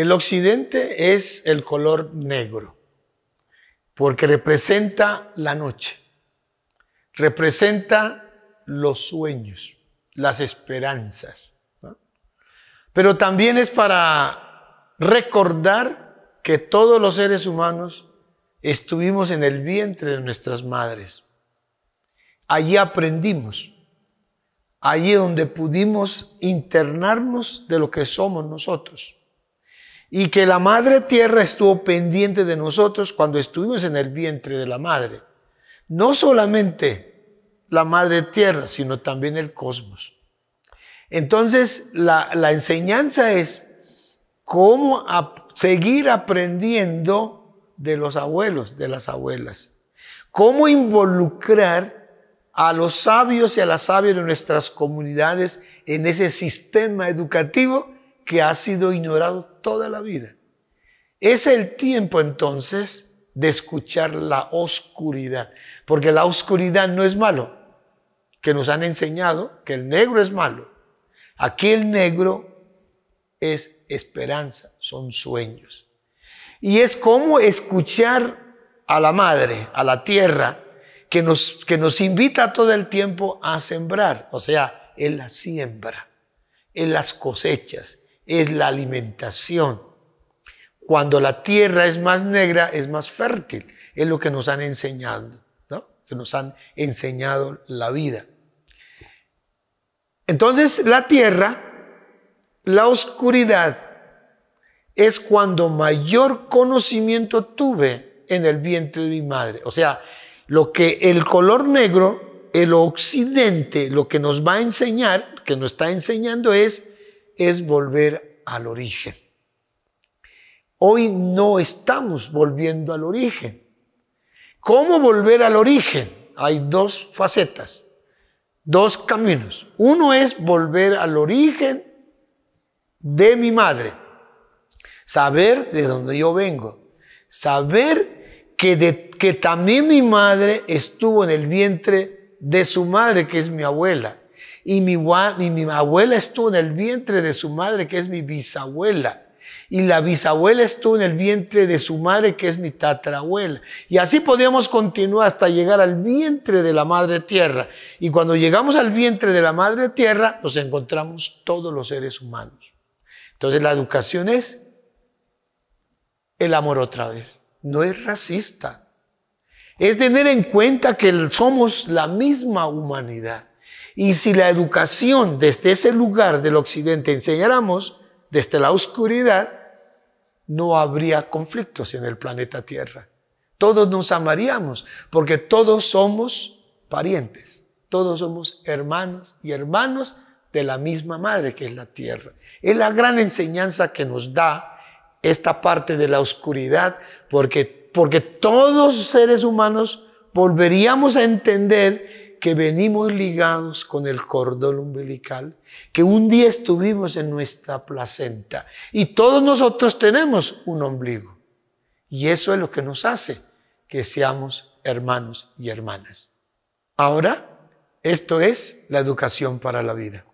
El occidente es el color negro, porque representa la noche, representa los sueños, las esperanzas. Pero también es para recordar que todos los seres humanos estuvimos en el vientre de nuestras madres. Allí aprendimos, allí donde pudimos internarnos de lo que somos nosotros y que la Madre Tierra estuvo pendiente de nosotros cuando estuvimos en el vientre de la Madre. No solamente la Madre Tierra, sino también el cosmos. Entonces, la, enseñanza es cómo seguir aprendiendo de los abuelos, de las abuelas. Cómo involucrar a los sabios y a las sabias de nuestras comunidades en ese sistema educativo que ha sido ignorado toda la vida. Es el tiempo entonces de escuchar la oscuridad, porque la oscuridad no es malo, que nos han enseñado que el negro es malo. Aquí el negro es esperanza, son sueños. Y es como escuchar a la madre, a la tierra, que nos, que nos invita todo el tiempo a sembrar, o sea, en la siembra, en las cosechas, es la alimentación. Cuando la tierra es más negra, es más fértil. Es lo que nos han enseñado, ¿no? que nos han enseñado la vida. Entonces la tierra, la oscuridad, es cuando mayor conocimiento tuve en el vientre de mi madre. O sea, lo que el color negro, el occidente, lo que nos va a enseñar, que nos está enseñando es, es volver al origen. Hoy no estamos volviendo al origen. ¿Cómo volver al origen? Hay dos facetas, dos caminos. Uno es volver al origen de mi madre, saber de dónde yo vengo, saber que, que también mi madre estuvo en el vientre de su madre, que es mi abuela, y mi, abuela estuvo en el vientre de su madre, que es mi bisabuela. Y la bisabuela estuvo en el vientre de su madre, que es mi tatarabuela. Y así podíamos continuar hasta llegar al vientre de la madre tierra. Y cuando llegamos al vientre de la madre tierra, nos encontramos todos los seres humanos. Entonces la educación es el amor otra vez. No es racista. Es tener en cuenta que somos la misma humanidad. Y si la educación desde ese lugar del occidente enseñáramos, desde la oscuridad, no habría conflictos en el planeta Tierra. Todos nos amaríamos porque todos somos parientes, todos somos hermanos y hermanos de la misma madre que es la Tierra. Es la gran enseñanza que nos da esta parte de la oscuridad porque, porque todos seres humanos volveríamos a entender que venimos ligados con el cordón umbilical, que un día estuvimos en nuestra placenta. Y todos nosotros tenemos un ombligo. Y eso es lo que nos hace que seamos hermanos y hermanas. Ahora, esto es la educación para la vida.